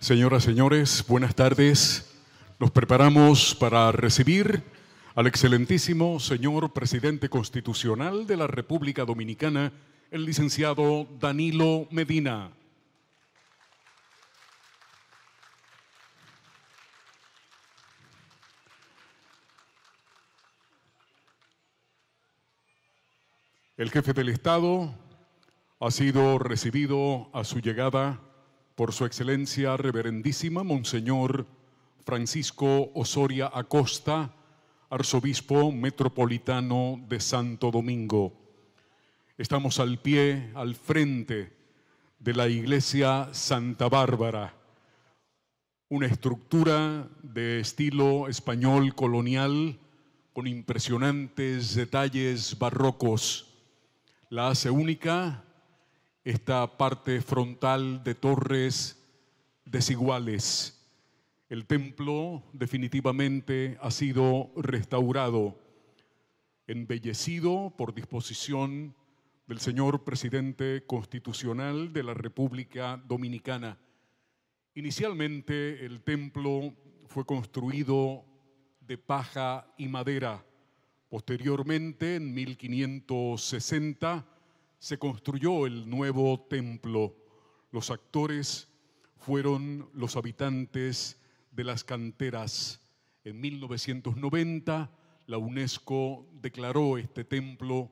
Señoras, señores, buenas tardes. Nos preparamos para recibir al excelentísimo señor presidente constitucional de la República Dominicana, el licenciado Danilo Medina. El jefe del Estado ha sido recibido a su llegada por su excelencia reverendísima, Monseñor Francisco Osoria Acosta, arzobispo metropolitano de Santo Domingo. Estamos al pie, al frente de la iglesia Santa Bárbara, una estructura de estilo español colonial con impresionantes detalles barrocos. La hace única esta parte frontal de torres desiguales. El templo definitivamente ha sido restaurado, embellecido por disposición del señor presidente constitucional de la República Dominicana. Inicialmente el templo fue construido de paja y madera. Posteriormente, en 1560, se construyó el nuevo templo. Los actores fueron los habitantes de las canteras. En 1990 la UNESCO declaró este templo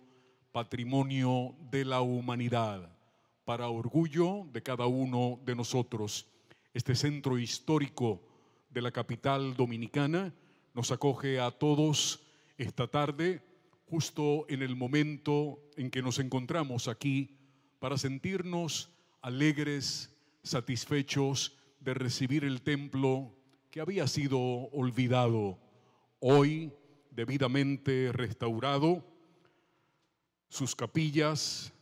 patrimonio de la humanidad, para orgullo de cada uno de nosotros. Este centro histórico de la capital dominicana nos acoge a todos esta tarde justo en el momento en que nos encontramos aquí para sentirnos alegres, satisfechos de recibir el templo que había sido olvidado, hoy debidamente restaurado, sus capillas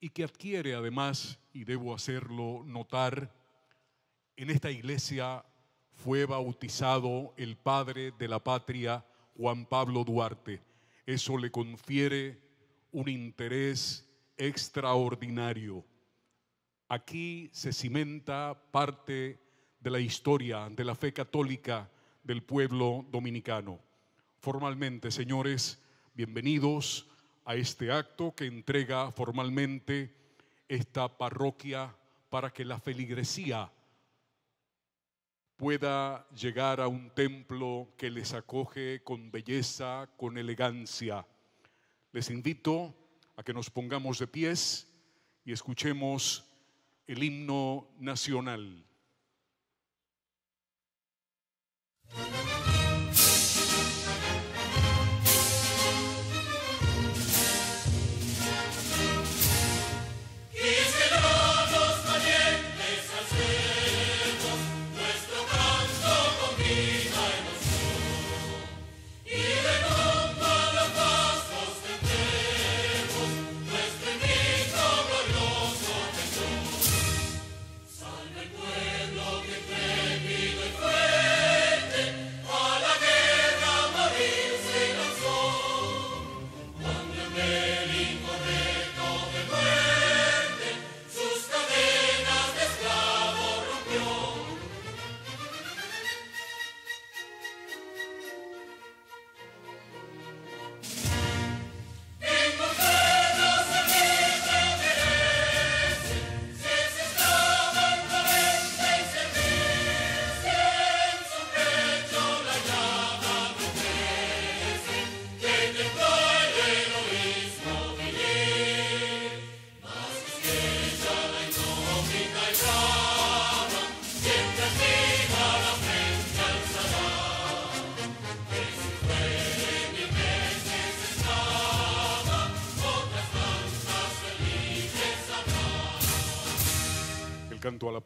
y que adquiere además, y debo hacerlo notar, en esta iglesia fue bautizado el padre de la patria, Juan Pablo Duarte. Eso le confiere un interés extraordinario. Aquí se cimenta parte de la historia de la fe católica del pueblo dominicano. Formalmente, señores, bienvenidos a este acto que entrega formalmente esta parroquia para que la feligresía pueda llegar a un templo que les acoge con belleza, con elegancia. Les invito a que nos pongamos de pies y escuchemos el himno nacional.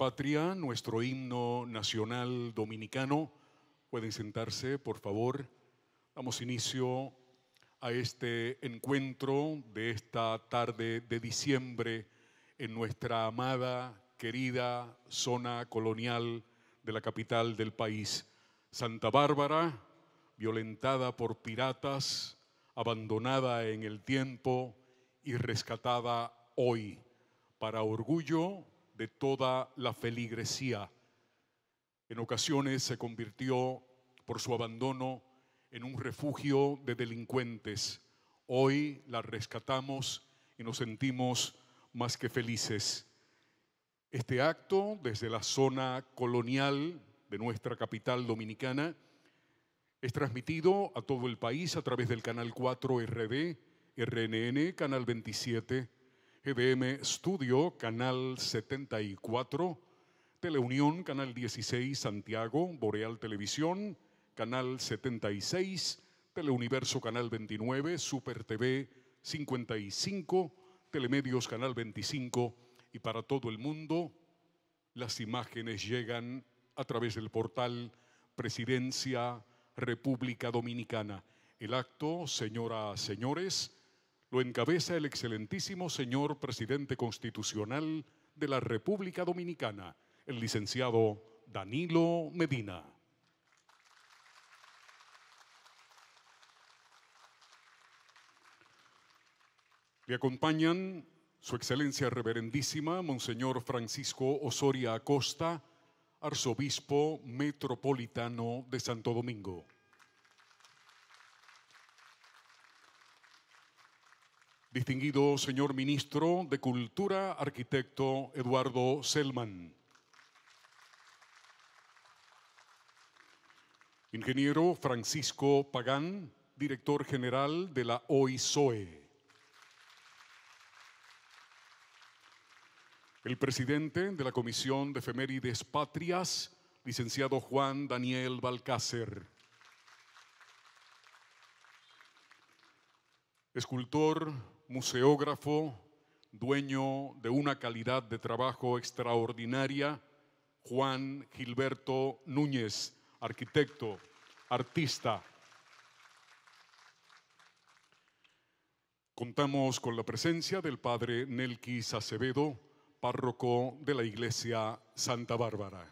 patria, nuestro himno nacional dominicano. Pueden sentarse, por favor. Damos inicio a este encuentro de esta tarde de diciembre en nuestra amada, querida zona colonial de la capital del país, Santa Bárbara, violentada por piratas, abandonada en el tiempo y rescatada hoy para orgullo toda la feligresía. En ocasiones se convirtió, por su abandono, en un refugio de delincuentes. Hoy la rescatamos y nos sentimos más que felices. Este acto, desde la zona colonial de nuestra capital dominicana, es transmitido a todo el país a través del Canal 4 RD, RNN, Canal 27, GDM Studio, Canal 74, Teleunión, Canal 16, Santiago, Boreal Televisión, Canal 76, Teleuniverso, Canal 29, Super TV 55, Telemedios, Canal 25 y para todo el mundo, las imágenes llegan a través del portal Presidencia República Dominicana. El acto, señoras, señores, lo encabeza el excelentísimo señor presidente constitucional de la República Dominicana, el licenciado Danilo Medina. Le acompañan Su Excelencia Reverendísima, Monseñor Francisco Osoria Acosta, Arzobispo Metropolitano de Santo Domingo. distinguido señor ministro de Cultura, arquitecto Eduardo Selman. Ingeniero Francisco Pagán, director general de la OISOE. El presidente de la Comisión de Efemérides Patrias, licenciado Juan Daniel Balcácer. Escultor museógrafo, dueño de una calidad de trabajo extraordinaria, Juan Gilberto Núñez, arquitecto, artista. Contamos con la presencia del padre Nelquis Acevedo, párroco de la iglesia Santa Bárbara.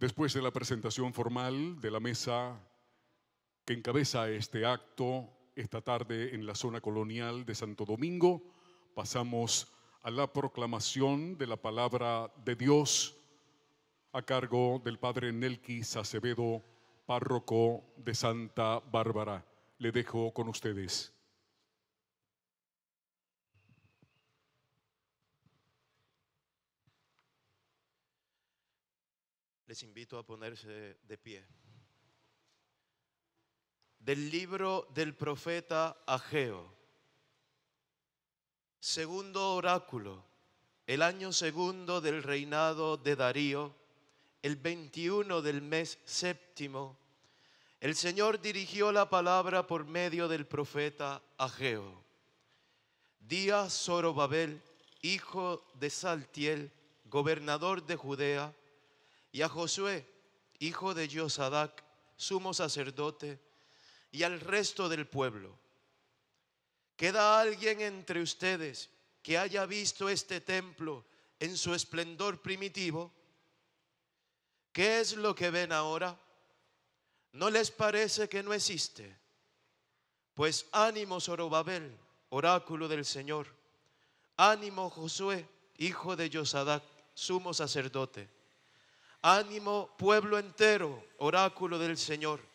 Después de la presentación formal de la mesa que encabeza este acto esta tarde en la zona colonial de Santo Domingo. Pasamos a la proclamación de la palabra de Dios a cargo del padre Nelquis Acevedo, párroco de Santa Bárbara. Le dejo con ustedes. Les invito a ponerse de pie del libro del profeta Ageo. Segundo oráculo, el año segundo del reinado de Darío, el 21 del mes séptimo, el Señor dirigió la palabra por medio del profeta Ageo. Día Zorobabel, hijo de Saltiel, gobernador de Judea, y a Josué, hijo de Josadac, sumo sacerdote, y al resto del pueblo. ¿Queda alguien entre ustedes que haya visto este templo en su esplendor primitivo? ¿Qué es lo que ven ahora? ¿No les parece que no existe? Pues ánimo Zorobabel, oráculo del Señor. Ánimo Josué, hijo de Yosadac, sumo sacerdote. Ánimo pueblo entero, oráculo del Señor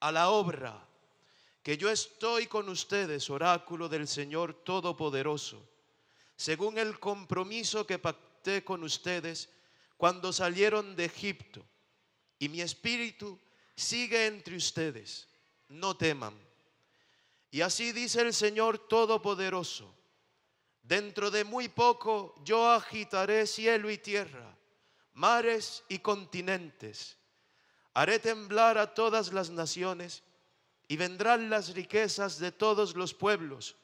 a la obra, que yo estoy con ustedes, oráculo del Señor Todopoderoso, según el compromiso que pacté con ustedes cuando salieron de Egipto, y mi espíritu sigue entre ustedes, no teman. Y así dice el Señor Todopoderoso, dentro de muy poco yo agitaré cielo y tierra, mares y continentes Haré temblar a todas las naciones y vendrán las riquezas de todos los pueblos.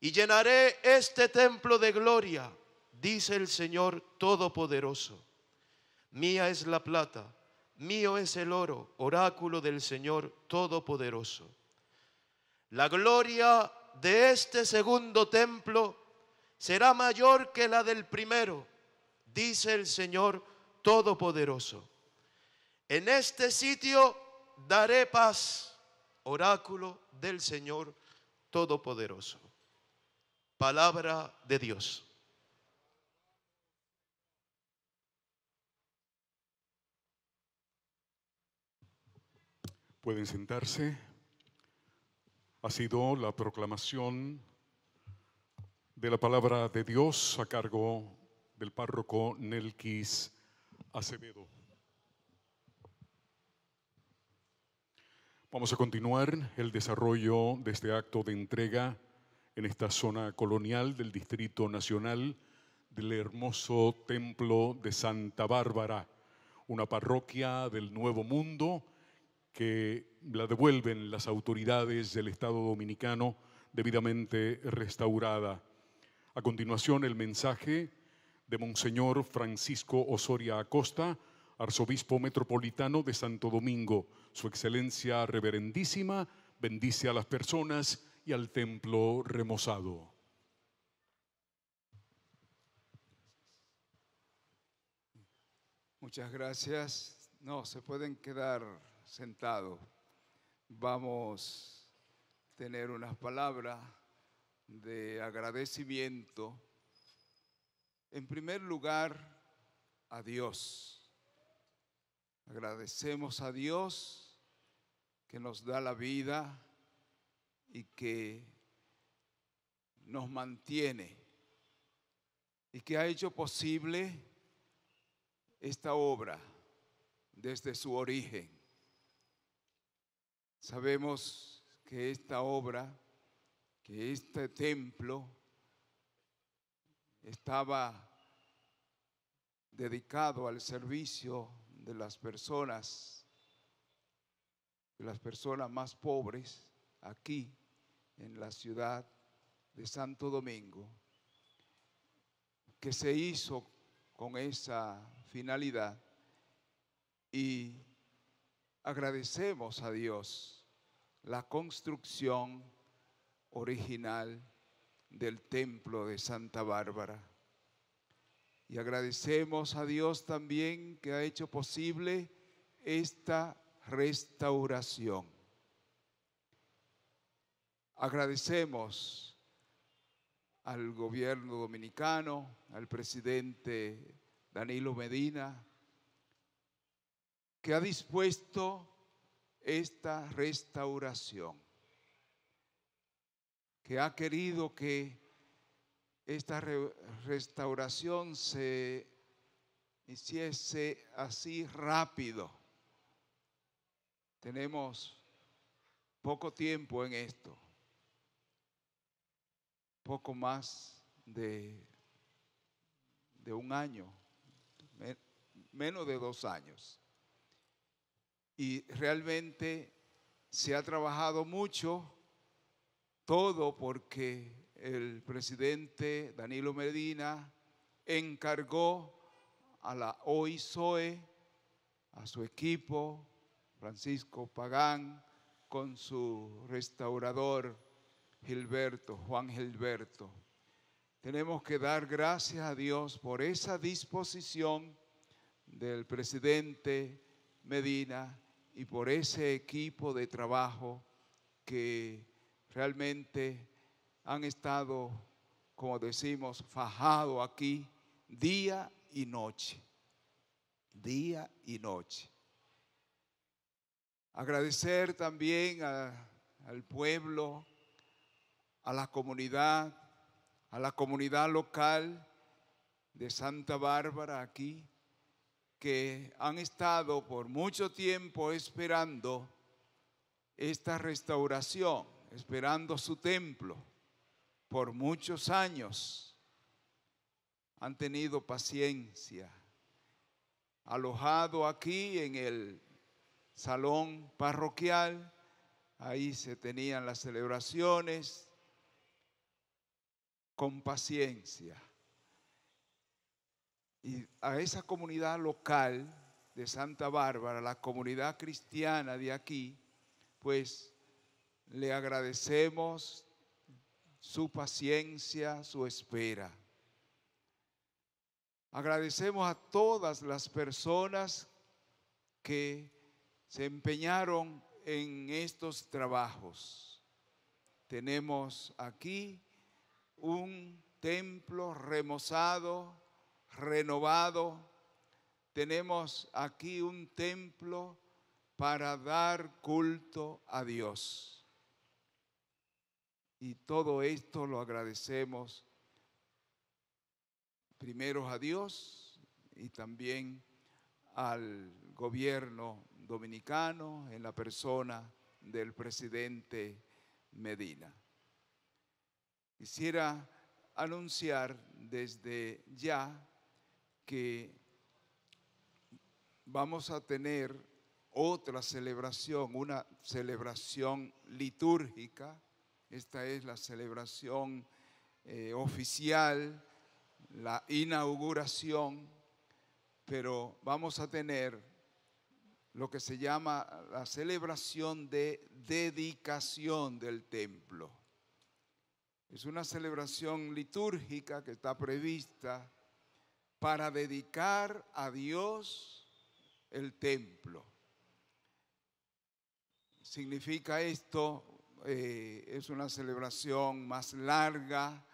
Y llenaré este templo de gloria, dice el Señor Todopoderoso. Mía es la plata, mío es el oro, oráculo del Señor Todopoderoso. La gloria de este segundo templo será mayor que la del primero, dice el Señor Todopoderoso en este sitio daré paz, oráculo del Señor Todopoderoso. Palabra de Dios. Pueden sentarse. Ha sido la proclamación de la palabra de Dios a cargo del párroco Nelquis Acevedo. Vamos a continuar el desarrollo de este acto de entrega en esta zona colonial del Distrito Nacional del hermoso Templo de Santa Bárbara, una parroquia del Nuevo Mundo que la devuelven las autoridades del Estado Dominicano debidamente restaurada. A continuación, el mensaje de Monseñor Francisco Osoria Acosta, arzobispo metropolitano de Santo Domingo. Su Excelencia Reverendísima bendice a las personas y al templo remozado. Muchas gracias. No, se pueden quedar sentados. Vamos a tener unas palabras de agradecimiento. En primer lugar, a Dios Agradecemos a Dios que nos da la vida y que nos mantiene y que ha hecho posible esta obra desde su origen. Sabemos que esta obra, que este templo estaba dedicado al servicio de las personas, de las personas más pobres aquí en la ciudad de Santo Domingo, que se hizo con esa finalidad y agradecemos a Dios la construcción original del templo de Santa Bárbara y agradecemos a Dios también que ha hecho posible esta restauración. Agradecemos al gobierno dominicano, al presidente Danilo Medina, que ha dispuesto esta restauración, que ha querido que esta restauración se hiciese así rápido. Tenemos poco tiempo en esto, poco más de, de un año, menos de dos años. Y realmente se ha trabajado mucho todo porque el presidente Danilo Medina encargó a la OISOE, a su equipo, Francisco Pagán, con su restaurador Gilberto, Juan Gilberto. Tenemos que dar gracias a Dios por esa disposición del presidente Medina y por ese equipo de trabajo que realmente han estado, como decimos, fajado aquí día y noche. Día y noche. Agradecer también al pueblo, a la comunidad, a la comunidad local de Santa Bárbara aquí, que han estado por mucho tiempo esperando esta restauración, esperando su templo por muchos años han tenido paciencia, alojado aquí en el salón parroquial, ahí se tenían las celebraciones con paciencia. Y a esa comunidad local de Santa Bárbara, la comunidad cristiana de aquí, pues le agradecemos su paciencia, su espera. Agradecemos a todas las personas que se empeñaron en estos trabajos. Tenemos aquí un templo remozado, renovado. Tenemos aquí un templo para dar culto a Dios. Y todo esto lo agradecemos primero a Dios y también al gobierno dominicano en la persona del presidente Medina. Quisiera anunciar desde ya que vamos a tener otra celebración, una celebración litúrgica esta es la celebración eh, oficial, la inauguración, pero vamos a tener lo que se llama la celebración de dedicación del templo. Es una celebración litúrgica que está prevista para dedicar a Dios el templo. Significa esto eh, es una celebración más larga,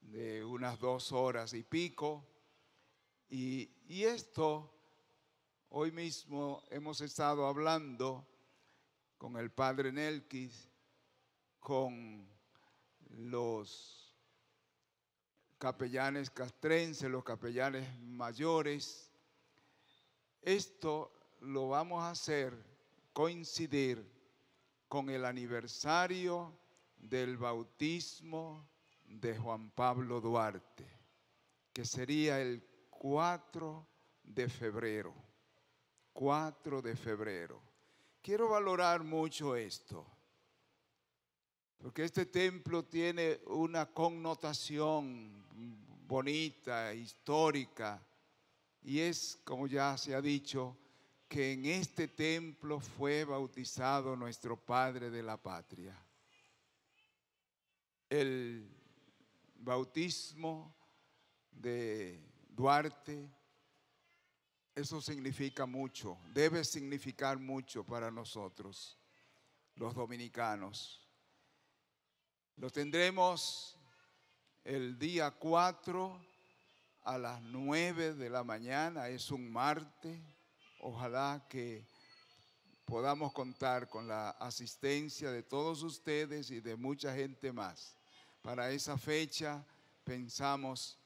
de unas dos horas y pico. Y, y esto, hoy mismo hemos estado hablando con el padre Nelkis, con los capellanes castrenses, los capellanes mayores. Esto lo vamos a hacer coincidir con el aniversario del bautismo de Juan Pablo Duarte, que sería el 4 de febrero. 4 de febrero. Quiero valorar mucho esto, porque este templo tiene una connotación bonita, histórica, y es, como ya se ha dicho, que en este templo fue bautizado nuestro Padre de la Patria. El bautismo de Duarte, eso significa mucho, debe significar mucho para nosotros, los dominicanos. Lo tendremos el día 4 a las 9 de la mañana, es un martes Ojalá que podamos contar con la asistencia de todos ustedes y de mucha gente más. Para esa fecha pensamos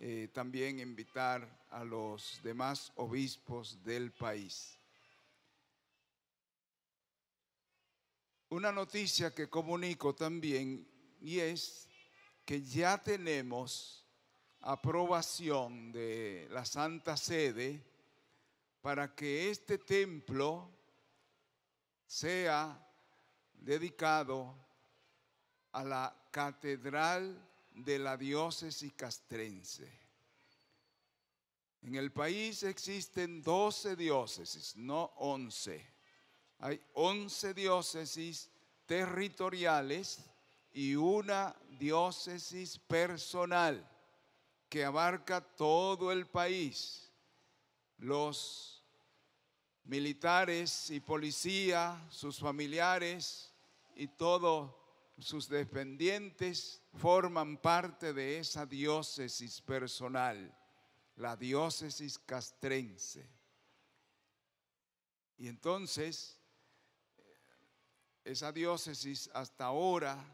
eh, también invitar a los demás obispos del país. Una noticia que comunico también y es que ya tenemos aprobación de la Santa Sede para que este templo sea dedicado a la catedral de la diócesis castrense. En el país existen 12 diócesis, no 11. Hay 11 diócesis territoriales y una diócesis personal que abarca todo el país. Los militares y policía, sus familiares y todos sus dependientes forman parte de esa diócesis personal, la diócesis castrense. Y entonces, eh, esa diócesis hasta ahora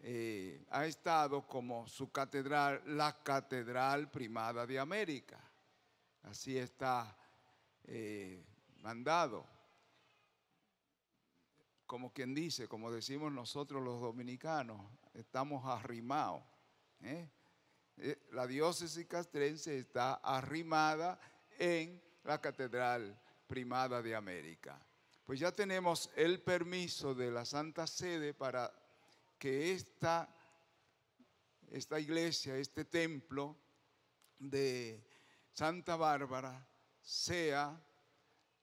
eh, ha estado como su catedral, la Catedral Primada de América. Así está eh, mandado, como quien dice, como decimos nosotros los dominicanos, estamos arrimados. ¿eh? Eh, la diócesis castrense está arrimada en la Catedral Primada de América. Pues ya tenemos el permiso de la Santa Sede para que esta iglesia, este templo de Santa Bárbara sea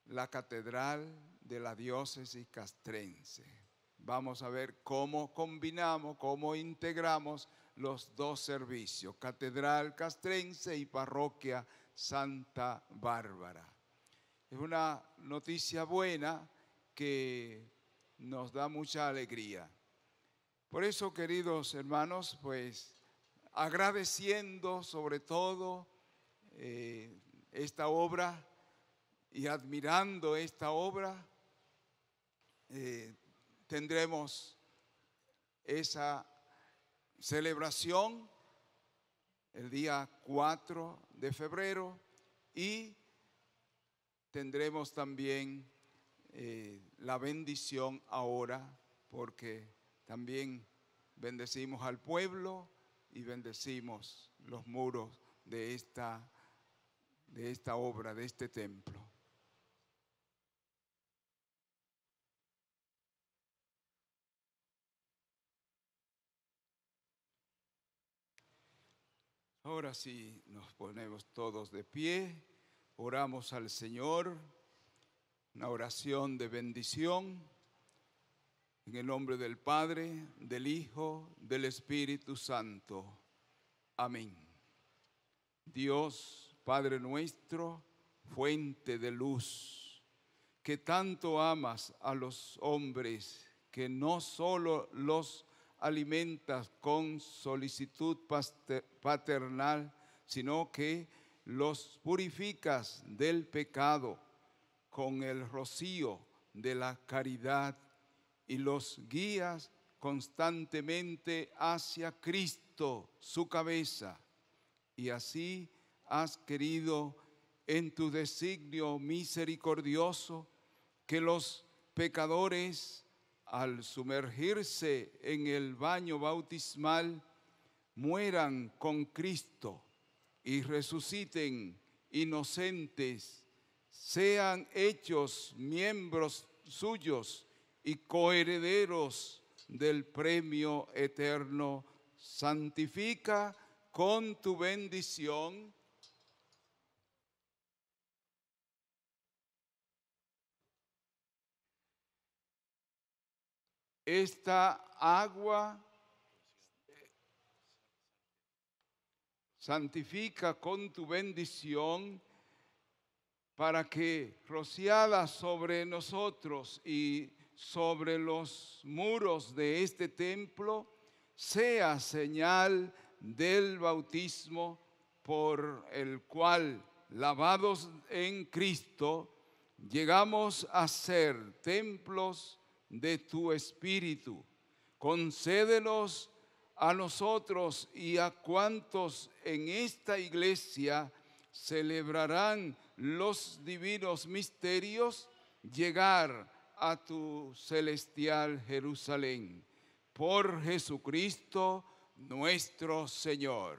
la Catedral de la Diócesis Castrense. Vamos a ver cómo combinamos, cómo integramos los dos servicios, Catedral Castrense y Parroquia Santa Bárbara. Es una noticia buena que nos da mucha alegría. Por eso, queridos hermanos, pues agradeciendo sobre todo eh, esta obra y admirando esta obra, eh, tendremos esa celebración el día 4 de febrero y tendremos también eh, la bendición ahora porque también bendecimos al pueblo y bendecimos los muros de esta, de esta obra, de este templo. Ahora sí, nos ponemos todos de pie, oramos al Señor, una oración de bendición, en el nombre del Padre, del Hijo, del Espíritu Santo. Amén. Dios, Padre nuestro, fuente de luz, que tanto amas a los hombres, que no solo los alimentas con solicitud paternal, sino que los purificas del pecado con el rocío de la caridad y los guías constantemente hacia Cristo, su cabeza. Y así has querido en tu designio misericordioso que los pecadores al sumergirse en el baño bautismal, mueran con Cristo y resuciten inocentes, sean hechos miembros suyos y coherederos del premio eterno. Santifica con tu bendición esta agua eh, santifica con tu bendición para que rociada sobre nosotros y sobre los muros de este templo sea señal del bautismo por el cual, lavados en Cristo, llegamos a ser templos de tu espíritu. Concédelos a nosotros y a cuantos en esta iglesia celebrarán los divinos misterios, llegar a tu celestial Jerusalén. Por Jesucristo nuestro Señor.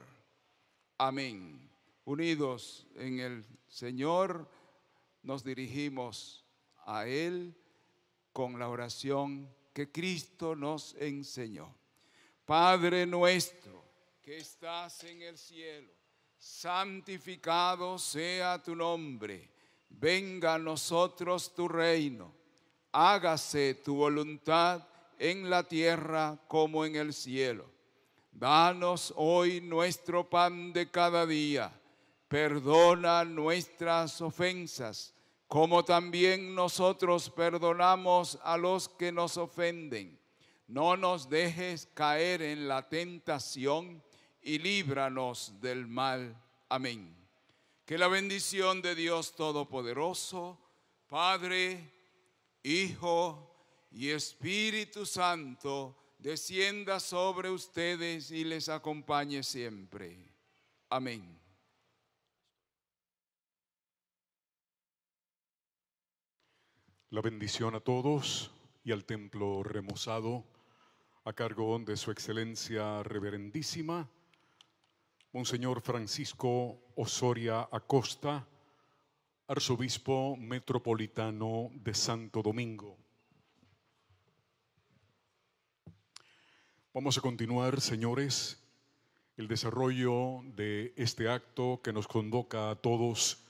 Amén. Unidos en el Señor, nos dirigimos a Él con la oración que Cristo nos enseñó. Padre nuestro que estás en el cielo, santificado sea tu nombre, venga a nosotros tu reino, hágase tu voluntad en la tierra como en el cielo. Danos hoy nuestro pan de cada día, perdona nuestras ofensas como también nosotros perdonamos a los que nos ofenden. No nos dejes caer en la tentación y líbranos del mal. Amén. Que la bendición de Dios Todopoderoso, Padre, Hijo y Espíritu Santo, descienda sobre ustedes y les acompañe siempre. Amén. La bendición a todos y al templo remozado a cargo de su excelencia reverendísima, Monseñor Francisco Osoria Acosta, arzobispo metropolitano de Santo Domingo. Vamos a continuar, señores, el desarrollo de este acto que nos convoca a todos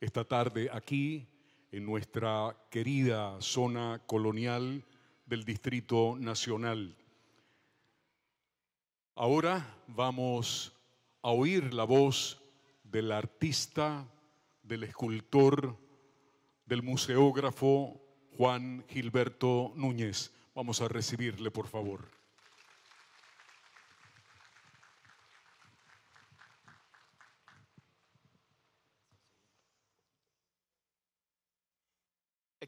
esta tarde aquí en nuestra querida zona colonial del Distrito Nacional. Ahora vamos a oír la voz del artista, del escultor, del museógrafo Juan Gilberto Núñez. Vamos a recibirle, por favor.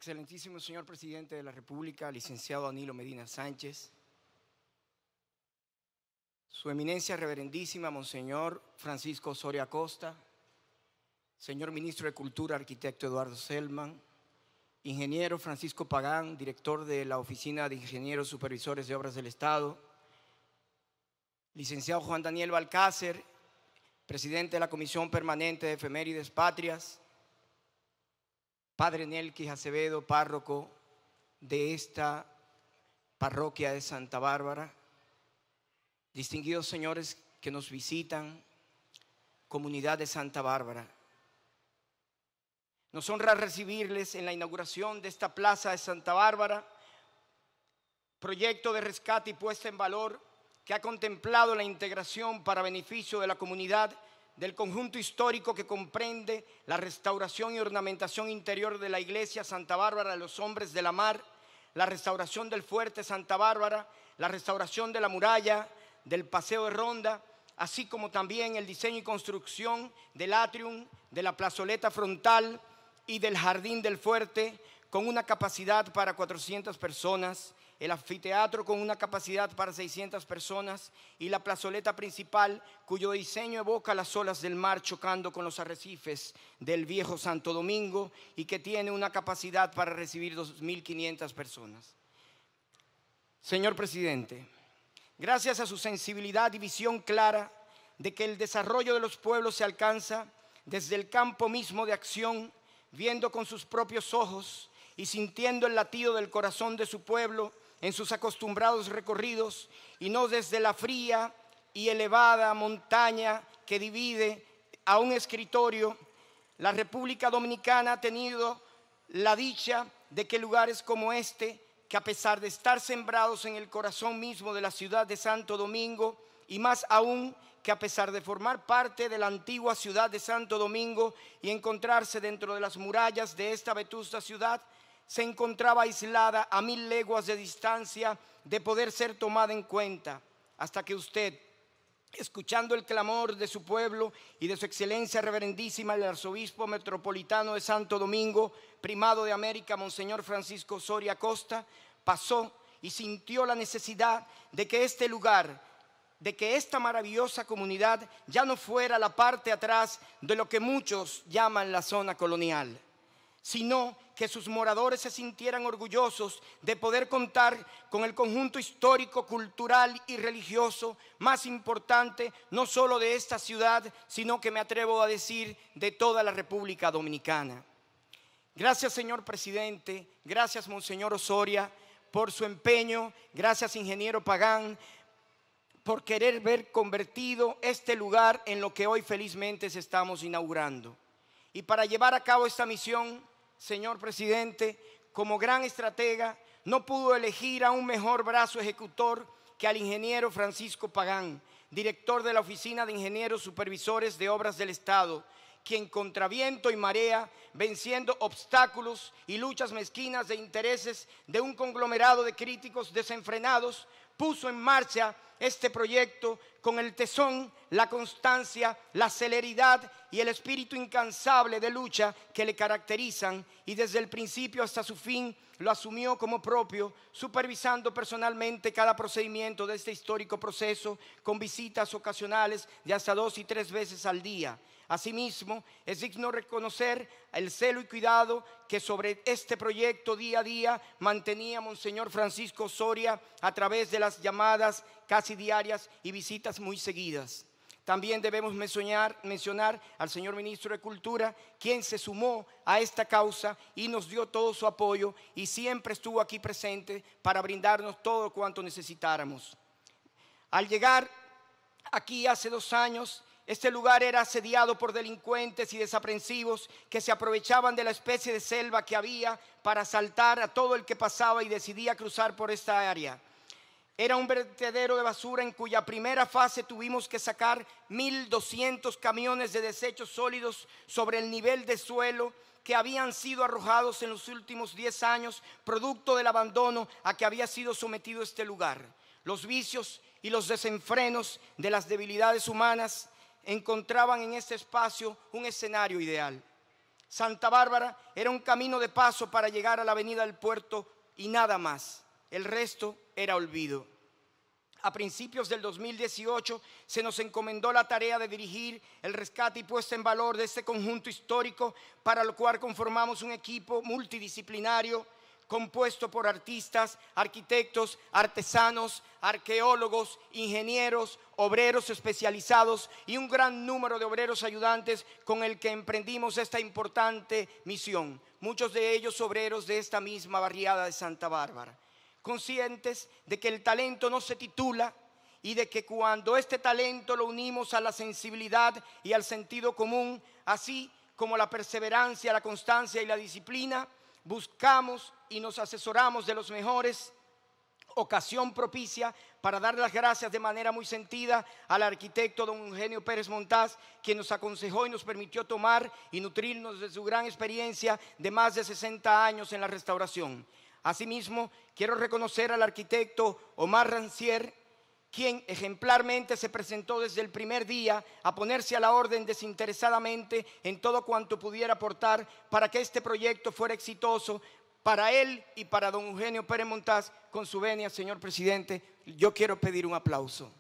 excelentísimo señor presidente de la República, licenciado Danilo Medina Sánchez, su eminencia reverendísima, Monseñor Francisco Soria Costa, señor ministro de Cultura, arquitecto Eduardo Selman, ingeniero Francisco Pagán, director de la Oficina de Ingenieros Supervisores de Obras del Estado, licenciado Juan Daniel Balcácer, presidente de la Comisión Permanente de Efemérides Patrias, Padre Nelquis Acevedo, párroco de esta parroquia de Santa Bárbara, distinguidos señores que nos visitan, comunidad de Santa Bárbara. Nos honra recibirles en la inauguración de esta plaza de Santa Bárbara, proyecto de rescate y puesta en valor que ha contemplado la integración para beneficio de la comunidad del conjunto histórico que comprende la restauración y ornamentación interior de la iglesia Santa Bárbara de los Hombres de la Mar, la restauración del fuerte Santa Bárbara, la restauración de la muralla, del paseo de ronda, así como también el diseño y construcción del atrium, de la plazoleta frontal y del jardín del fuerte, con una capacidad para 400 personas el anfiteatro con una capacidad para 600 personas y la plazoleta principal cuyo diseño evoca las olas del mar chocando con los arrecifes del viejo Santo Domingo y que tiene una capacidad para recibir 2.500 personas. Señor presidente, gracias a su sensibilidad y visión clara de que el desarrollo de los pueblos se alcanza desde el campo mismo de acción, viendo con sus propios ojos, y sintiendo el latido del corazón de su pueblo, en sus acostumbrados recorridos y no desde la fría y elevada montaña que divide a un escritorio, la República Dominicana ha tenido la dicha de que lugares como este, que a pesar de estar sembrados en el corazón mismo de la ciudad de Santo Domingo, y más aún que a pesar de formar parte de la antigua ciudad de Santo Domingo y encontrarse dentro de las murallas de esta vetusta ciudad, se encontraba aislada a mil leguas de distancia de poder ser tomada en cuenta, hasta que usted, escuchando el clamor de su pueblo y de su excelencia reverendísima el arzobispo metropolitano de Santo Domingo, primado de América, Monseñor Francisco Soria Costa, pasó y sintió la necesidad de que este lugar, de que esta maravillosa comunidad ya no fuera la parte atrás de lo que muchos llaman la zona colonial, sino que sus moradores se sintieran orgullosos de poder contar con el conjunto histórico, cultural y religioso más importante, no solo de esta ciudad, sino que me atrevo a decir de toda la República Dominicana. Gracias, señor presidente, gracias, monseñor Osoria, por su empeño, gracias, ingeniero Pagán, por querer ver convertido este lugar en lo que hoy felizmente se estamos inaugurando. Y para llevar a cabo esta misión, señor presidente, como gran estratega, no pudo elegir a un mejor brazo ejecutor que al ingeniero Francisco Pagán, director de la Oficina de Ingenieros Supervisores de Obras del Estado, quien contra viento y marea, venciendo obstáculos y luchas mezquinas de intereses de un conglomerado de críticos desenfrenados, puso en marcha este proyecto con el tesón, la constancia, la celeridad y el espíritu incansable de lucha que le caracterizan y desde el principio hasta su fin lo asumió como propio, supervisando personalmente cada procedimiento de este histórico proceso con visitas ocasionales de hasta dos y tres veces al día. Asimismo, es digno reconocer el celo y cuidado que sobre este proyecto día a día mantenía Monseñor Francisco Soria a través de las llamadas casi diarias y visitas muy seguidas. También debemos mencionar, mencionar, al señor ministro de Cultura, quien se sumó a esta causa y nos dio todo su apoyo y siempre estuvo aquí presente para brindarnos todo cuanto necesitáramos. Al llegar aquí hace dos años, este lugar era asediado por delincuentes y desaprensivos que se aprovechaban de la especie de selva que había para asaltar a todo el que pasaba y decidía cruzar por esta área. Era un vertedero de basura en cuya primera fase tuvimos que sacar 1.200 camiones de desechos sólidos sobre el nivel de suelo que habían sido arrojados en los últimos 10 años, producto del abandono a que había sido sometido este lugar. Los vicios y los desenfrenos de las debilidades humanas encontraban en este espacio un escenario ideal. Santa Bárbara era un camino de paso para llegar a la avenida del puerto y nada más. El resto era olvido. A principios del 2018 se nos encomendó la tarea de dirigir el rescate y puesta en valor de este conjunto histórico, para lo cual conformamos un equipo multidisciplinario compuesto por artistas, arquitectos, artesanos, arqueólogos, ingenieros, obreros especializados y un gran número de obreros ayudantes con el que emprendimos esta importante misión, muchos de ellos obreros de esta misma barriada de Santa Bárbara, conscientes de que el talento no se titula y de que cuando este talento lo unimos a la sensibilidad y al sentido común, así como la perseverancia, la constancia y la disciplina, buscamos y nos asesoramos de los mejores ocasión propicia para dar las gracias de manera muy sentida al arquitecto don Eugenio Pérez Montaz, quien nos aconsejó y nos permitió tomar y nutrirnos de su gran experiencia de más de 60 años en la restauración. Asimismo, quiero reconocer al arquitecto Omar Rancier, quien ejemplarmente se presentó desde el primer día a ponerse a la orden desinteresadamente en todo cuanto pudiera aportar para que este proyecto fuera exitoso para él y para don Eugenio Pérez Montaz. Con su venia, señor presidente, yo quiero pedir un aplauso.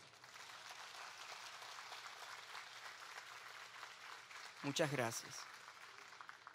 Muchas gracias.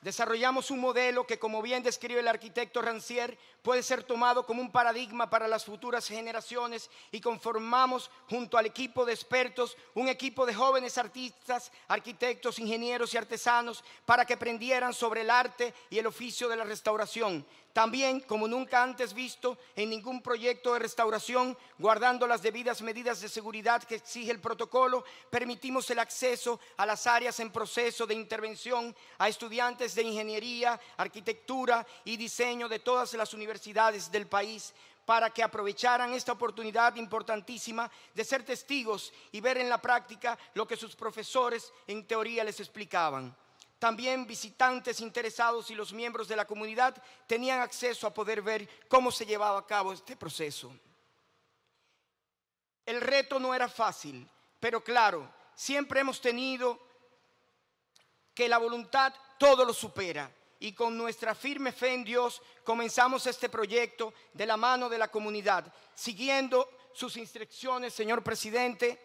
Desarrollamos un modelo que, como bien describe el arquitecto rancier puede ser tomado como un paradigma para las futuras generaciones y conformamos junto al equipo de expertos un equipo de jóvenes artistas, arquitectos, ingenieros y artesanos para que aprendieran sobre el arte y el oficio de la restauración. También, como nunca antes visto en ningún proyecto de restauración, guardando las debidas medidas de seguridad que exige el protocolo, permitimos el acceso a las áreas en proceso de intervención a estudiantes de ingeniería, arquitectura y diseño de todas las universidades del país para que aprovecharan esta oportunidad importantísima de ser testigos y ver en la práctica lo que sus profesores en teoría les explicaban. También visitantes interesados y los miembros de la comunidad tenían acceso a poder ver cómo se llevaba a cabo este proceso. El reto no era fácil, pero claro, siempre hemos tenido que la voluntad todo lo supera. Y con nuestra firme fe en Dios comenzamos este proyecto de la mano de la comunidad, siguiendo sus instrucciones, señor presidente,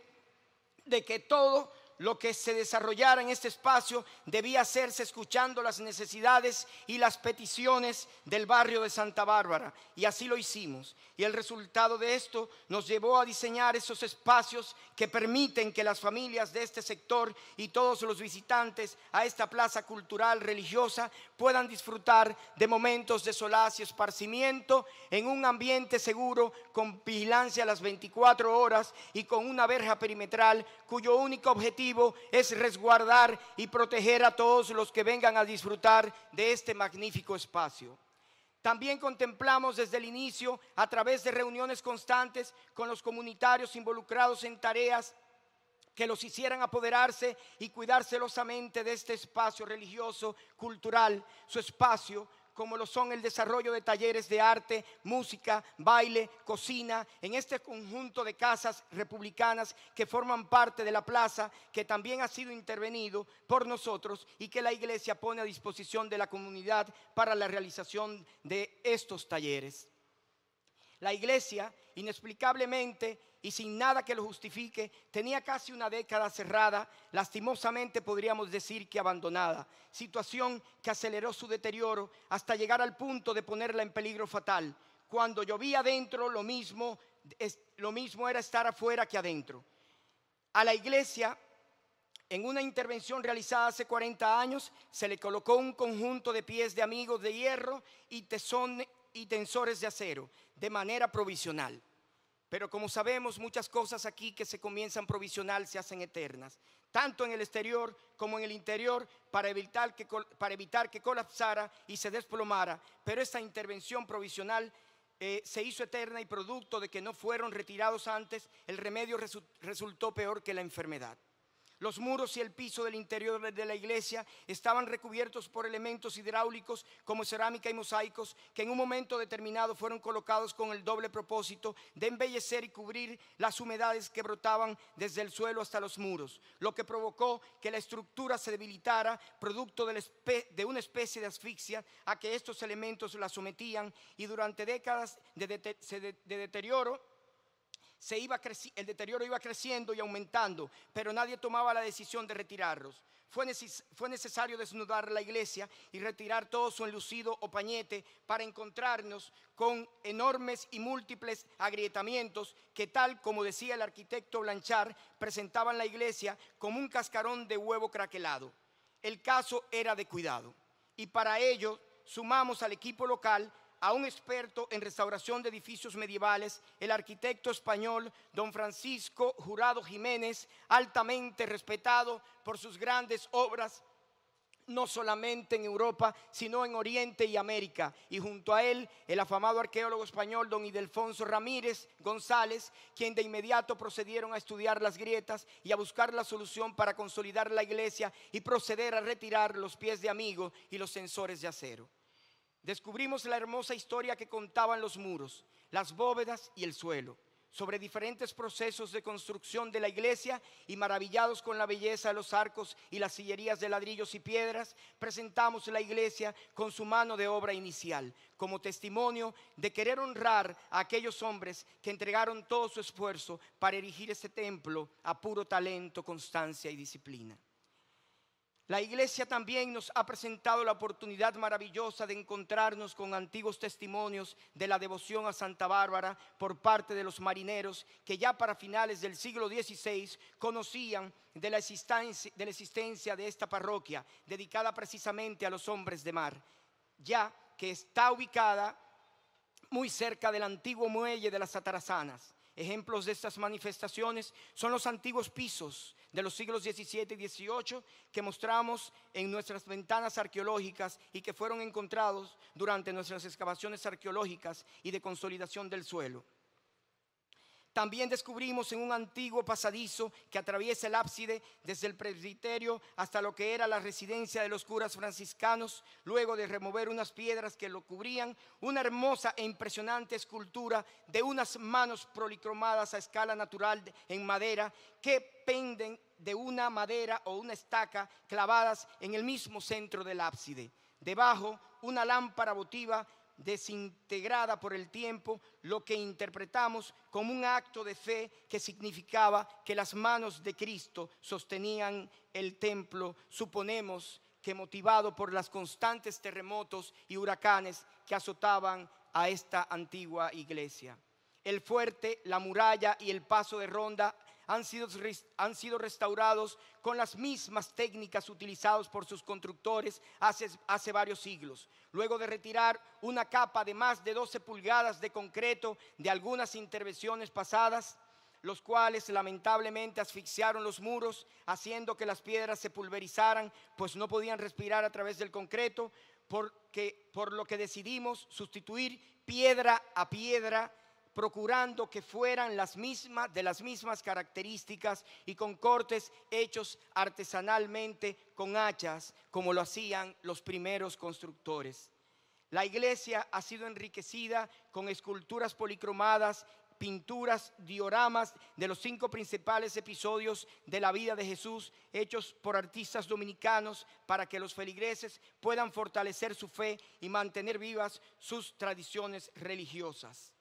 de que todo lo que se desarrollara en este espacio debía hacerse escuchando las necesidades y las peticiones del barrio de Santa Bárbara. Y así lo hicimos. Y el resultado de esto nos llevó a diseñar esos espacios que permiten que las familias de este sector y todos los visitantes a esta plaza cultural religiosa puedan disfrutar de momentos de solaz y esparcimiento en un ambiente seguro, con vigilancia a las 24 horas y con una verja perimetral cuyo único objetivo es resguardar y proteger a todos los que vengan a disfrutar de este magnífico espacio. También contemplamos desde el inicio, a través de reuniones constantes con los comunitarios involucrados en tareas que los hicieran apoderarse y cuidar celosamente de este espacio religioso, cultural, su espacio como lo son el desarrollo de talleres de arte, música, baile, cocina, en este conjunto de casas republicanas que forman parte de la plaza, que también ha sido intervenido por nosotros y que la iglesia pone a disposición de la comunidad para la realización de estos talleres. La iglesia inexplicablemente y sin nada que lo justifique, tenía casi una década cerrada, lastimosamente podríamos decir que abandonada, situación que aceleró su deterioro hasta llegar al punto de ponerla en peligro fatal. Cuando llovía adentro, lo mismo, lo mismo era estar afuera que adentro. A la iglesia en una intervención realizada hace 40 años, se le colocó un conjunto de pies de amigos de hierro y tensores de acero de manera provisional. Pero como sabemos, muchas cosas aquí que se comienzan provisional se hacen eternas, tanto en el exterior como en el interior, para evitar que, para evitar que colapsara y se desplomara. Pero esta intervención provisional eh, se hizo eterna y producto de que no fueron retirados antes, el remedio resultó peor que la enfermedad. Los muros y el piso del interior de la iglesia estaban recubiertos por elementos hidráulicos como cerámica y mosaicos que en un momento determinado fueron colocados con el doble propósito de embellecer y cubrir las humedades que brotaban desde el suelo hasta los muros, lo que provocó que la estructura se debilitara producto de una especie de asfixia a que estos elementos la sometían y durante décadas de, deterioro se iba el deterioro iba creciendo y aumentando, pero nadie tomaba la decisión de retirarlos. Fue, fue necesario desnudar la iglesia y retirar todo su enlucido o pañete para encontrarnos con enormes y múltiples agrietamientos que, tal como decía el arquitecto Blanchard, presentaban la iglesia como un cascarón de huevo craquelado. El caso era de cuidado y para ello sumamos al equipo local a un experto en restauración de edificios medievales, el arquitecto español don Francisco Jurado Jiménez, altamente respetado por sus grandes obras no solamente en Europa, sino en Oriente y América. Y junto a él, el afamado arqueólogo español don Idelfonso Ramírez González, quien de inmediato procedieron a estudiar las grietas y a buscar la solución para consolidar la iglesia y proceder a retirar los pies de amigo y los sensores de acero descubrimos la hermosa historia que contaban los muros, las bóvedas y el suelo, sobre diferentes procesos de construcción de la iglesia y maravillados con la belleza de los arcos y las sillerías de ladrillos y piedras, presentamos la iglesia con su mano de obra inicial, como testimonio de querer honrar a aquellos hombres que entregaron todo su esfuerzo para erigir este templo a puro talento, constancia y disciplina. La iglesia también nos ha presentado la oportunidad maravillosa de encontrarnos con antiguos testimonios de la devoción a Santa Bárbara por parte de los marineros que ya para finales del siglo XVI conocían de la existencia de, la existencia de esta parroquia dedicada precisamente a los hombres de mar, ya que está ubicada muy cerca del antiguo muelle de las Atarazanas. Ejemplos de estas manifestaciones son los antiguos pisos de los siglos XVII y XVIII que mostramos en nuestras ventanas arqueológicas y que fueron encontrados durante nuestras excavaciones arqueológicas y de consolidación del suelo. También descubrimos en un antiguo pasadizo que atraviesa el ábside desde el presbiterio hasta lo que era la residencia de los curas franciscanos, luego de remover unas piedras que lo cubrían, una hermosa e impresionante escultura de unas manos policromadas a escala natural en madera que penden de una madera o una estaca clavadas en el mismo centro del ábside. Debajo, una lámpara votiva desintegrada por el tiempo, lo que interpretamos como un acto de fe que significaba que las manos de Cristo sostenían el templo, suponemos que motivado por las constantes terremotos y huracanes que azotaban a esta antigua iglesia. El fuerte, la muralla y el paso de ronda han sido, han sido restaurados con las mismas técnicas utilizadas por sus constructores hace, hace varios siglos. Luego de retirar una capa de más de 12 pulgadas de concreto de algunas intervenciones pasadas, los cuales lamentablemente asfixiaron los muros, haciendo que las piedras se pulverizaran, pues no podían respirar a través del concreto, por lo que decidimos sustituir piedra a piedra procurando que fueran las mismas, de las mismas características y con cortes hechos artesanalmente con hachas, como lo hacían los primeros constructores. La iglesia ha sido enriquecida con esculturas policromadas pinturas, dioramas de los cinco principales episodios de la vida de Jesús, hechos por artistas dominicanos, para que los feligreses puedan fortalecer su fe y mantener vivas sus tradiciones religiosas.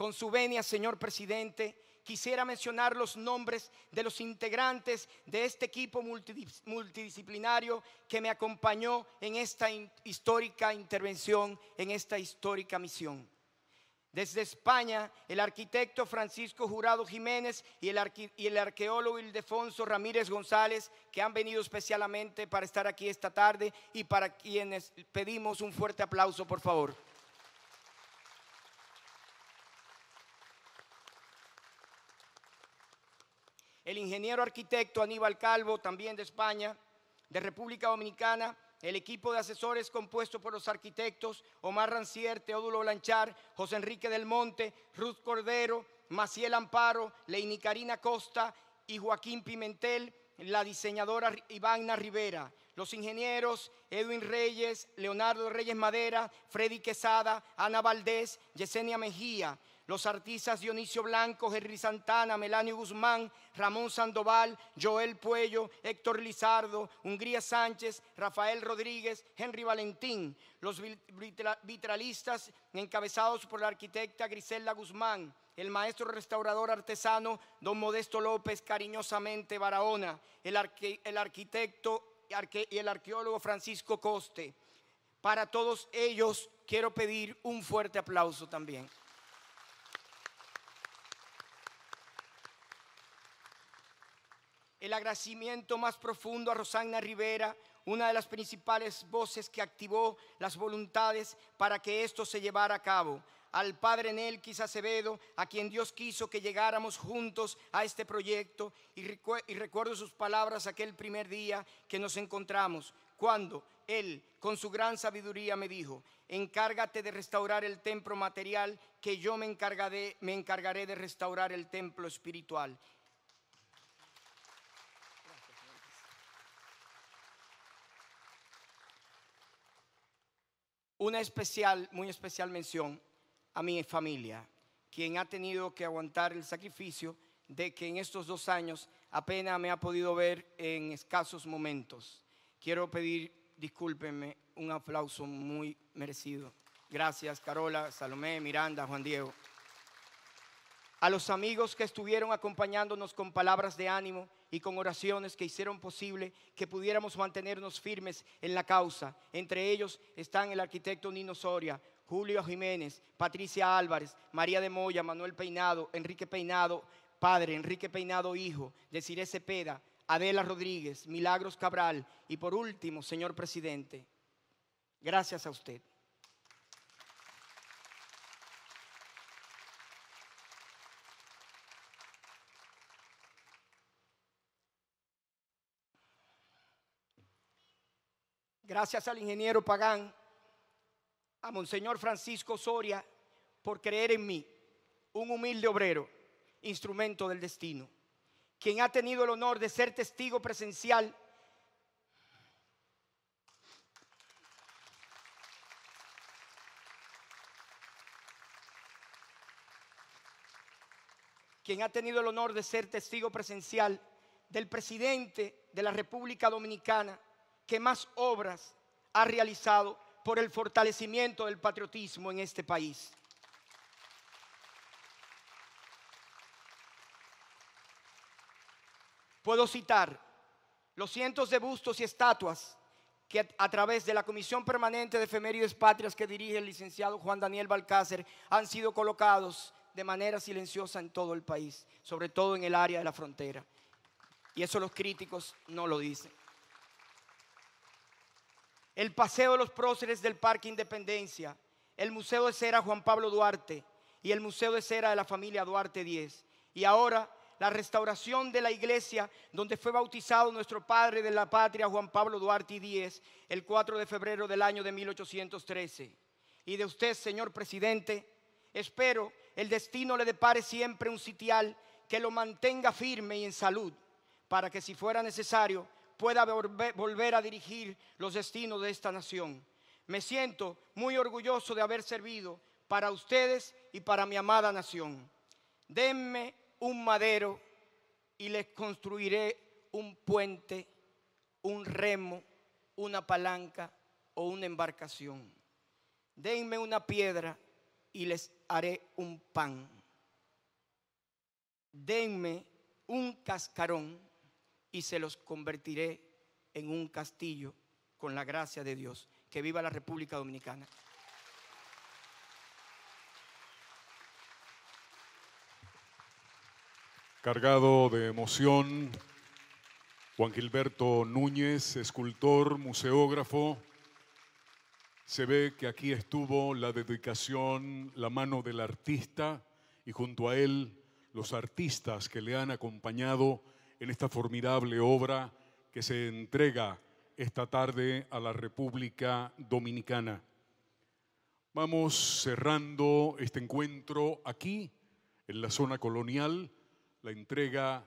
Con su venia, señor presidente, quisiera mencionar los nombres de los integrantes de este equipo multidisciplinario que me acompañó en esta histórica intervención, en esta histórica misión. Desde España, el arquitecto Francisco Jurado Jiménez y el, arqueólogo Ildefonso Ramírez González, que han venido especialmente para estar aquí esta tarde y para quienes pedimos un fuerte aplauso, por favor. el ingeniero arquitecto Aníbal Calvo, también de España, de República Dominicana, el equipo de asesores compuesto por los arquitectos Omar Rancier, Teodulo Blanchard, José Enrique del Monte, Ruth Cordero, Maciel Amparo, Leini Karina Costa y Joaquín Pimentel, la diseñadora Ivana Rivera, los ingenieros Edwin Reyes, Leonardo Reyes Madera, Freddy Quesada, Ana Valdés, Yesenia Mejía, los artistas Dionisio Blanco, Henry Santana, Melanio Guzmán, Ramón Sandoval, Joel Puello, Héctor Lizardo, Hungría Sánchez, Rafael Rodríguez, Henry Valentín, los vitralistas encabezados por la arquitecta Griselda Guzmán, el maestro restaurador artesano don Modesto López, cariñosamente Barahona, el, arquitecto y el arqueólogo Francisco Coste. Para todos ellos quiero pedir un fuerte aplauso también. el agradecimiento más profundo a Rosana Rivera, una de las principales voces que activó las voluntades para que esto se llevara a cabo, al padre Nelquis Acevedo, a quien Dios quiso que llegáramos juntos a este proyecto, y, recuerdo sus palabras aquel primer día que nos encontramos, cuando él, con su gran sabiduría, me dijo, encárgate de restaurar el templo material, que yo me encargaré de restaurar el templo espiritual. una especial, muy especial mención a mi familia, quien ha tenido que aguantar el sacrificio de que en estos dos años apenas me ha podido ver en escasos momentos. Quiero pedir, discúlpenme, un aplauso muy merecido. Gracias, Carola, Salomé, Miranda, Juan Diego a los amigos que estuvieron acompañándonos con palabras de ánimo y con oraciones que hicieron posible que pudiéramos mantenernos firmes en la causa. Entre ellos están el arquitecto Nino Soria, Julio Jiménez, Patricia Álvarez, María de Moya, Manuel Peinado, Enrique Peinado, padre, Enrique Peinado, hijo, Desiree Cepeda, Adela Rodríguez, Milagros Cabral y por último, señor presidente, gracias a usted. Gracias al ingeniero Pagán, a Monseñor Francisco Soria por creer en mí, un humilde obrero, instrumento del destino, quien ha tenido el honor de ser testigo presencial quien ha tenido el honor de ser testigo presencial del presidente de la República Dominicana, que más obras ha realizado por el fortalecimiento del patriotismo en este país. Puedo citar los cientos de bustos y estatuas que a través de la Comisión Permanente de Efemérides Patrias que dirige el licenciado Juan Daniel Balcácer han sido colocados de manera silenciosa en todo el país, sobre todo en el área de la frontera. Y eso los críticos no lo dicen el Paseo de los Próceres del Parque Independencia, el Museo de Cera Juan Pablo Duarte y el Museo de Cera de la familia Duarte 10. Y ahora la restauración de la iglesia donde fue bautizado nuestro padre de la patria Juan Pablo Duarte 10 el 4 de febrero del año de 1813. Y de usted, señor presidente, espero el destino le depare siempre un sitial que lo mantenga firme y en salud para que si fuera necesario pueda volver a dirigir los destinos de esta nación. Me siento muy orgulloso de haber servido para ustedes y para mi amada nación. Denme un madero y les construiré un puente, un remo, una palanca o una embarcación. Denme una piedra y les haré un pan. Denme un cascarón y se los convertiré en un castillo con la gracia de Dios. Que viva la República Dominicana. Cargado de emoción, Juan Gilberto Núñez, escultor, museógrafo, se ve que aquí estuvo la dedicación, la mano del artista y junto a él los artistas que le han acompañado en esta formidable obra que se entrega esta tarde a la República Dominicana. Vamos cerrando este encuentro aquí, en la zona colonial, la entrega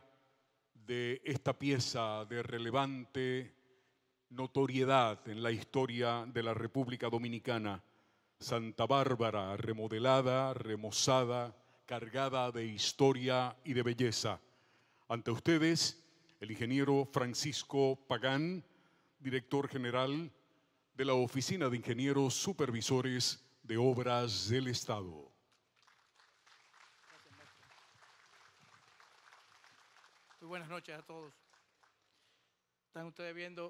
de esta pieza de relevante notoriedad en la historia de la República Dominicana. Santa Bárbara, remodelada, remozada, cargada de historia y de belleza. Ante ustedes, el ingeniero Francisco Pagán, director general de la Oficina de Ingenieros Supervisores de Obras del Estado. Muy buenas noches a todos. Están ustedes viendo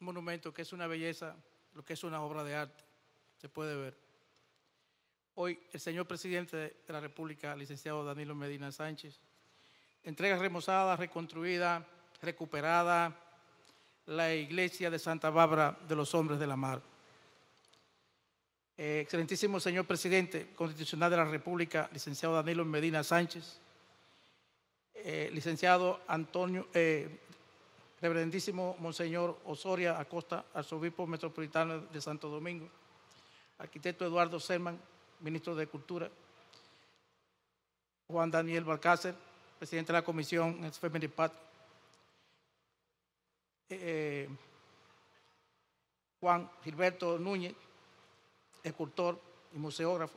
un monumento que es una belleza, lo que es una obra de arte, se puede ver. Hoy el señor presidente de la República, licenciado Danilo Medina Sánchez, entrega remozada, reconstruida, recuperada, la iglesia de Santa Bárbara de los Hombres de la Mar. Eh, excelentísimo señor presidente constitucional de la República, licenciado Danilo Medina Sánchez, eh, licenciado Antonio, eh, reverendísimo Monseñor Osoria Acosta, arzobispo metropolitano de Santo Domingo, arquitecto Eduardo Selman, ministro de Cultura, Juan Daniel Balcácer, presidente de la comisión, el eh, eh, Juan Gilberto Núñez, escultor y museógrafo,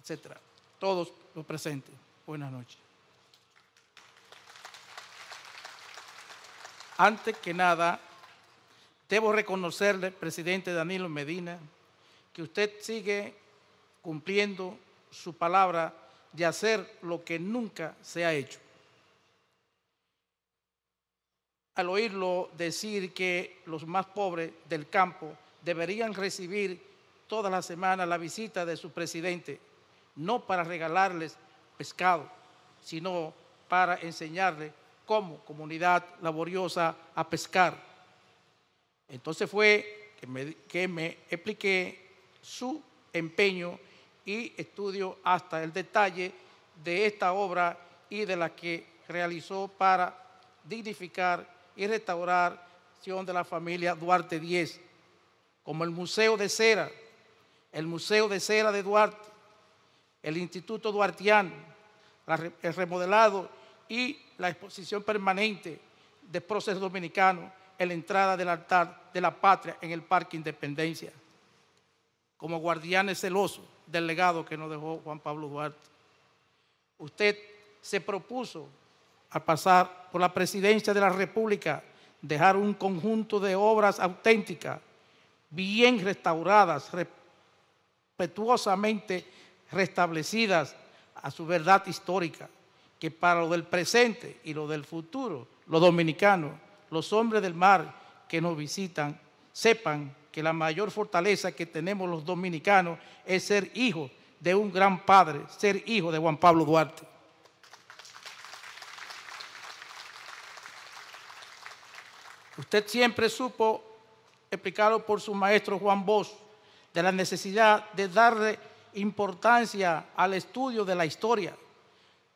etcétera. Todos los presentes. Buenas noches. Antes que nada, debo reconocerle, presidente Danilo Medina, que usted sigue cumpliendo su palabra de hacer lo que nunca se ha hecho. Al oírlo decir que los más pobres del campo deberían recibir todas las semanas la visita de su presidente, no para regalarles pescado, sino para enseñarles cómo comunidad laboriosa a pescar. Entonces fue que me, que me expliqué su empeño y estudio hasta el detalle de esta obra y de la que realizó para dignificar y restaurar de la familia Duarte 10, como el Museo de Cera, el Museo de Cera de Duarte, el Instituto Duartiano, el remodelado y la exposición permanente de procesos dominicano en la entrada del altar de la patria en el Parque Independencia, como guardianes celosos del legado que nos dejó Juan Pablo Duarte. Usted se propuso al pasar por la presidencia de la República dejar un conjunto de obras auténticas, bien restauradas, respetuosamente restablecidas a su verdad histórica, que para lo del presente y lo del futuro, los dominicanos, los hombres del mar que nos visitan, sepan que la mayor fortaleza que tenemos los dominicanos es ser hijo de un gran padre, ser hijo de Juan Pablo Duarte. Usted siempre supo, explicado por su maestro Juan Bosch, de la necesidad de darle importancia al estudio de la historia,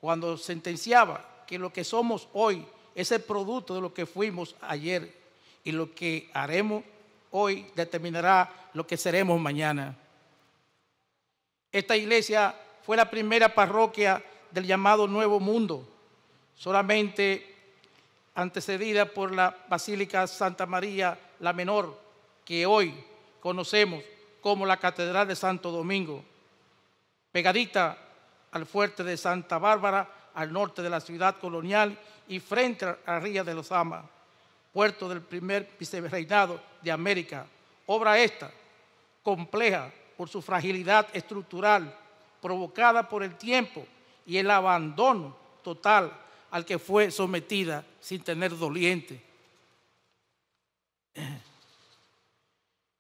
cuando sentenciaba que lo que somos hoy es el producto de lo que fuimos ayer y lo que haremos hoy determinará lo que seremos mañana. Esta iglesia fue la primera parroquia del llamado Nuevo Mundo, solamente antecedida por la Basílica Santa María la Menor, que hoy conocemos como la Catedral de Santo Domingo, pegadita al fuerte de Santa Bárbara, al norte de la ciudad colonial y frente a la Ría de los Amas puerto del primer vicereinado de América. Obra esta, compleja por su fragilidad estructural, provocada por el tiempo y el abandono total al que fue sometida sin tener doliente.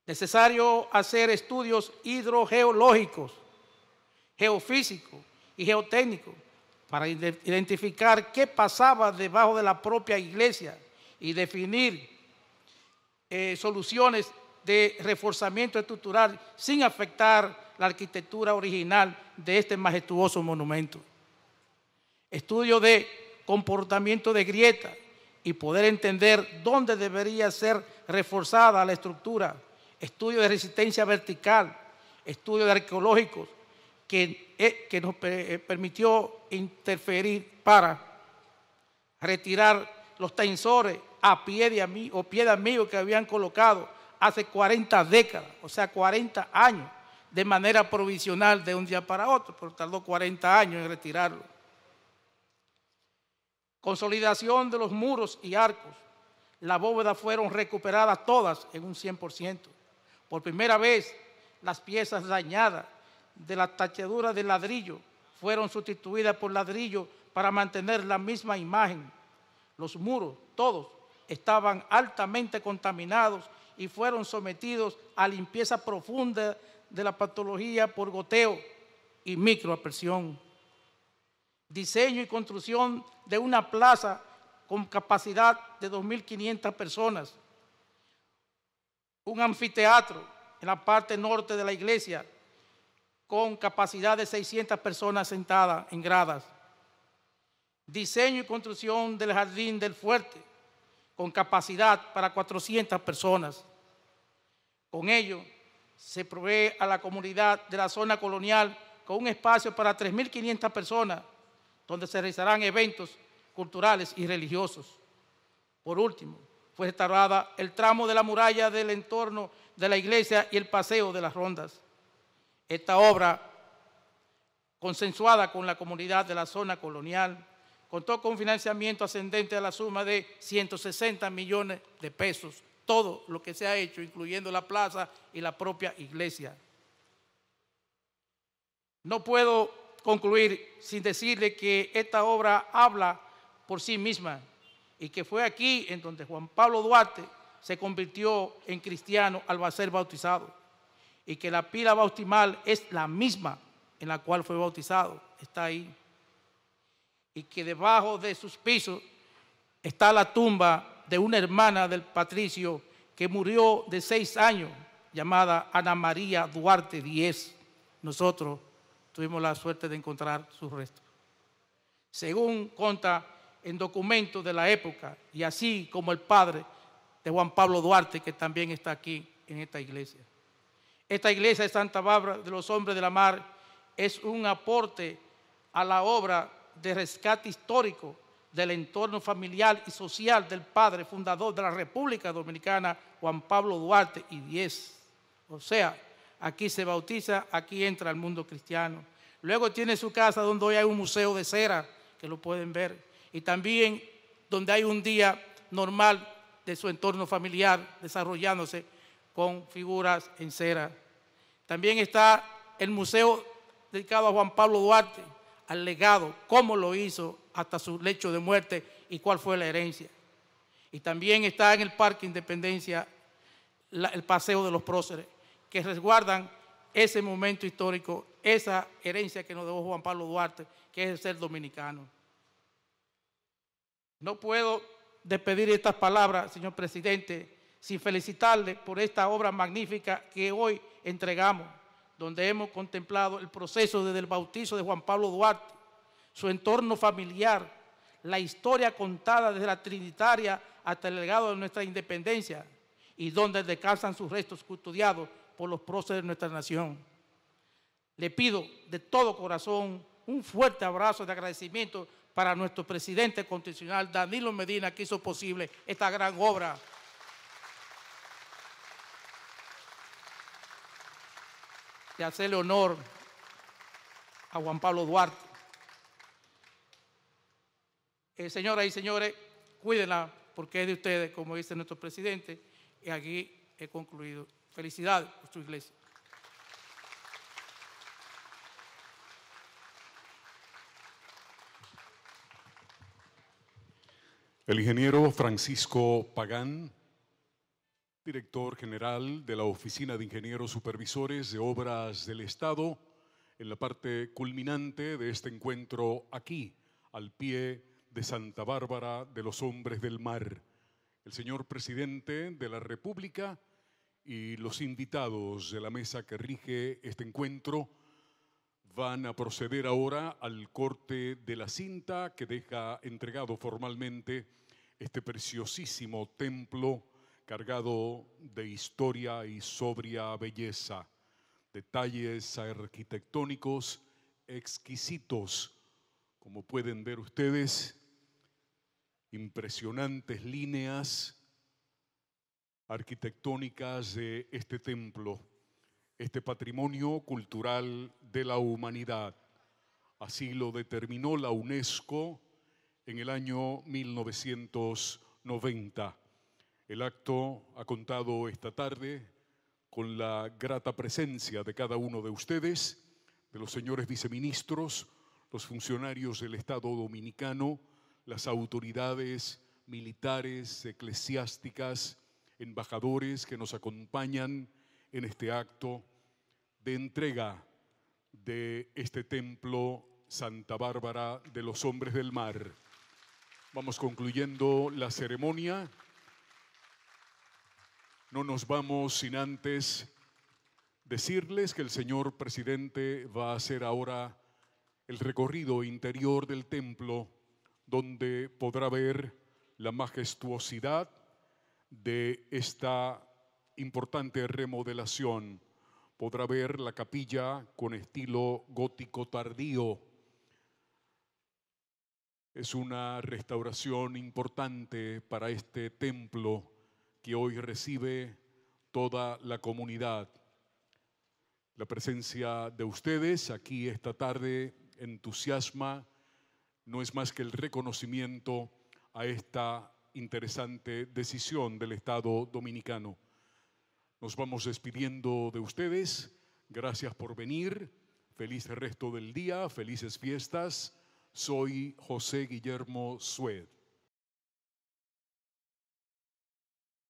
Necesario hacer estudios hidrogeológicos, geofísicos y geotécnicos para identificar qué pasaba debajo de la propia iglesia y definir eh, soluciones de reforzamiento estructural sin afectar la arquitectura original de este majestuoso monumento. Estudio de comportamiento de grieta y poder entender dónde debería ser reforzada la estructura. Estudio de resistencia vertical, estudio de arqueológicos que, eh, que nos eh, permitió interferir para retirar los tensores a pie de amigo, o pie de amigo que habían colocado hace 40 décadas, o sea, 40 años, de manera provisional de un día para otro, pero tardó 40 años en retirarlo. Consolidación de los muros y arcos. Las bóvedas fueron recuperadas todas en un 100%. Por primera vez, las piezas dañadas de la tachadura de ladrillo fueron sustituidas por ladrillo para mantener la misma imagen. Los muros, todos, estaban altamente contaminados y fueron sometidos a limpieza profunda de la patología por goteo y microapresión. Diseño y construcción de una plaza con capacidad de 2.500 personas. Un anfiteatro en la parte norte de la iglesia con capacidad de 600 personas sentadas en gradas. Diseño y construcción del jardín del fuerte con capacidad para 400 personas. Con ello, se provee a la comunidad de la zona colonial con un espacio para 3.500 personas, donde se realizarán eventos culturales y religiosos. Por último, fue restaurada el tramo de la muralla del entorno de la iglesia y el paseo de las rondas. Esta obra, consensuada con la comunidad de la zona colonial, contó con financiamiento ascendente a la suma de 160 millones de pesos, todo lo que se ha hecho, incluyendo la plaza y la propia iglesia. No puedo concluir sin decirle que esta obra habla por sí misma y que fue aquí en donde Juan Pablo Duarte se convirtió en cristiano al ser bautizado y que la pila bautismal es la misma en la cual fue bautizado, está ahí y que debajo de sus pisos está la tumba de una hermana del patricio que murió de seis años, llamada Ana María Duarte Díez. Nosotros tuvimos la suerte de encontrar sus restos. Según conta en documentos de la época, y así como el padre de Juan Pablo Duarte, que también está aquí en esta iglesia. Esta iglesia de Santa Bárbara de los Hombres de la Mar es un aporte a la obra de rescate histórico del entorno familiar y social del padre fundador de la República Dominicana, Juan Pablo Duarte, y diez. O sea, aquí se bautiza, aquí entra el mundo cristiano. Luego tiene su casa donde hoy hay un museo de cera, que lo pueden ver, y también donde hay un día normal de su entorno familiar desarrollándose con figuras en cera. También está el museo dedicado a Juan Pablo Duarte, al legado, cómo lo hizo hasta su lecho de muerte y cuál fue la herencia. Y también está en el Parque Independencia el Paseo de los Próceres, que resguardan ese momento histórico, esa herencia que nos dejó Juan Pablo Duarte, que es el ser dominicano. No puedo despedir estas palabras, señor presidente, sin felicitarle por esta obra magnífica que hoy entregamos donde hemos contemplado el proceso desde el bautizo de Juan Pablo Duarte, su entorno familiar, la historia contada desde la Trinitaria hasta el legado de nuestra independencia y donde descansan sus restos custodiados por los próceres de nuestra nación. Le pido de todo corazón un fuerte abrazo de agradecimiento para nuestro presidente constitucional Danilo Medina que hizo posible esta gran obra de hacerle honor a Juan Pablo Duarte. Eh, señoras y señores, cuídenla porque es de ustedes, como dice nuestro presidente, y aquí he concluido. Felicidades por su iglesia. El ingeniero Francisco Pagán director general de la Oficina de Ingenieros Supervisores de Obras del Estado, en la parte culminante de este encuentro aquí, al pie de Santa Bárbara de los Hombres del Mar, el señor presidente de la República y los invitados de la mesa que rige este encuentro van a proceder ahora al corte de la cinta que deja entregado formalmente este preciosísimo templo cargado de historia y sobria belleza, detalles arquitectónicos exquisitos, como pueden ver ustedes, impresionantes líneas arquitectónicas de este templo, este patrimonio cultural de la humanidad. Así lo determinó la UNESCO en el año 1990. El acto ha contado esta tarde con la grata presencia de cada uno de ustedes, de los señores viceministros, los funcionarios del Estado dominicano, las autoridades militares, eclesiásticas, embajadores que nos acompañan en este acto de entrega de este templo Santa Bárbara de los Hombres del Mar. Vamos concluyendo la ceremonia. No nos vamos sin antes decirles que el señor presidente va a hacer ahora el recorrido interior del templo donde podrá ver la majestuosidad de esta importante remodelación. Podrá ver la capilla con estilo gótico tardío. Es una restauración importante para este templo que hoy recibe toda la comunidad. La presencia de ustedes aquí esta tarde entusiasma, no es más que el reconocimiento a esta interesante decisión del Estado dominicano. Nos vamos despidiendo de ustedes. Gracias por venir. Feliz resto del día, felices fiestas. Soy José Guillermo Sued.